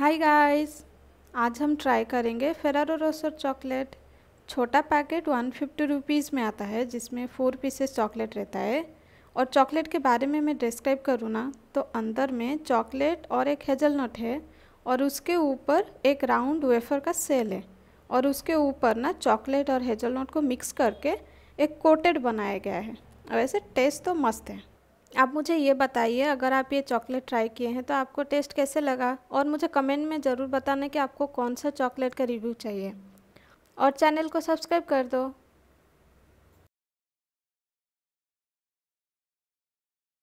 hi guys आज हम try करेंगे फेरारो रोसर चॉकलेट छोटा पैकेट वन फिफ्टी रुपीज़ में आता है जिसमें फ़ोर पीसेस चॉकलेट रहता है और चॉकलेट के बारे में मैं डिस्क्राइब करूँ ना तो अंदर में चॉकलेट और एक हेजल नट है और उसके ऊपर एक राउंड वेफर का सेल है और उसके ऊपर ना चॉकलेट और हेजल नट को मिक्स करके एक कोटेड बनाया गया है वैसे टेस्ट तो मस्त है आप मुझे ये बताइए अगर आप ये चॉकलेट ट्राई किए हैं तो आपको टेस्ट कैसे लगा और मुझे कमेंट में ज़रूर बताना कि आपको कौन सा चॉकलेट का रिव्यू चाहिए और चैनल को सब्सक्राइब कर दो